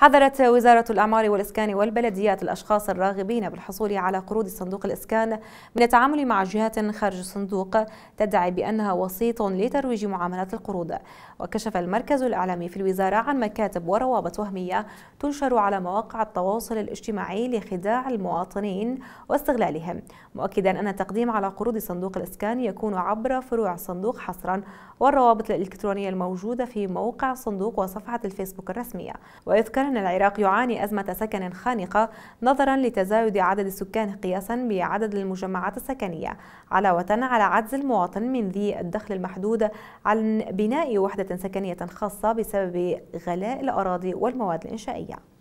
حذرت وزارة الأعمار والإسكان والبلديات الأشخاص الراغبين بالحصول على قروض صندوق الإسكان من التعامل مع جهات خارج الصندوق تدعي بأنها وسيط لترويج معاملات القروض وكشف المركز الإعلامي في الوزارة عن مكاتب وروابط وهمية تنشر على مواقع التواصل الاجتماعي لخداع المواطنين واستغلالهم مؤكدا أن التقديم على قروض صندوق الإسكان يكون عبر فروع الصندوق حصرا والروابط الإلكترونية الموجودة في موقع الصندوق وصفحة الفيسبوك الرسمية ويذكر أن العراق يعاني أزمة سكن خانقة نظرا لتزايد عدد السكان قياسا بعدد المجمعات السكنية علاوة على عجز المواطن من ذي الدخل المحدود عن بناء وحدة سكنية خاصة بسبب غلاء الأراضي والمواد الإنشائية